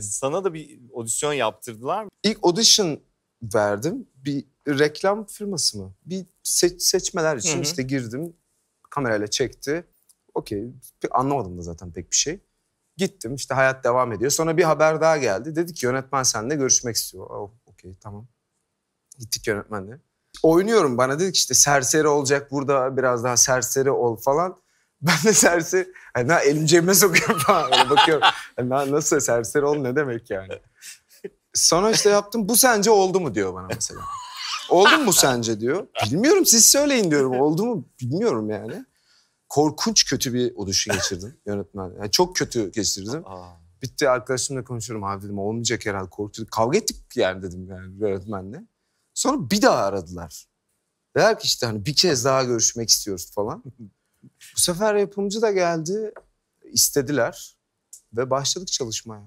Sana da bir audition yaptırdılar mı? İlk audition verdim. Bir reklam firması mı? Bir seç, seçmeler için Hı-hı. işte girdim. Kamerayla çekti. Okey. Anlamadım da zaten pek bir şey. Gittim işte hayat devam ediyor. Sonra bir haber daha geldi. Dedi ki yönetmen seninle görüşmek istiyor. Oh, Okey tamam. Gittik yönetmenle. Oynuyorum bana dedik işte serseri olacak burada biraz daha serseri ol falan. Ben de sersi hani elimi cebime sokuyorum falan bakıyorum. Hani nasıl serseri ol ne demek yani. Sonra işte yaptım bu sence oldu mu diyor bana mesela. Oldu mu sence diyor. Bilmiyorum siz söyleyin diyorum oldu mu bilmiyorum yani. Korkunç kötü bir oluşu geçirdim yönetmen. Yani çok kötü geçirdim. Bitti arkadaşımla konuşuyorum abi dedim olmayacak herhalde korktu. Kavga ettik yani dedim yani öğretmenle. Sonra bir daha aradılar. Dediler ki işte hani bir kez daha görüşmek istiyoruz falan. Bu sefer yapımcı da geldi, istediler ve başladık çalışmaya.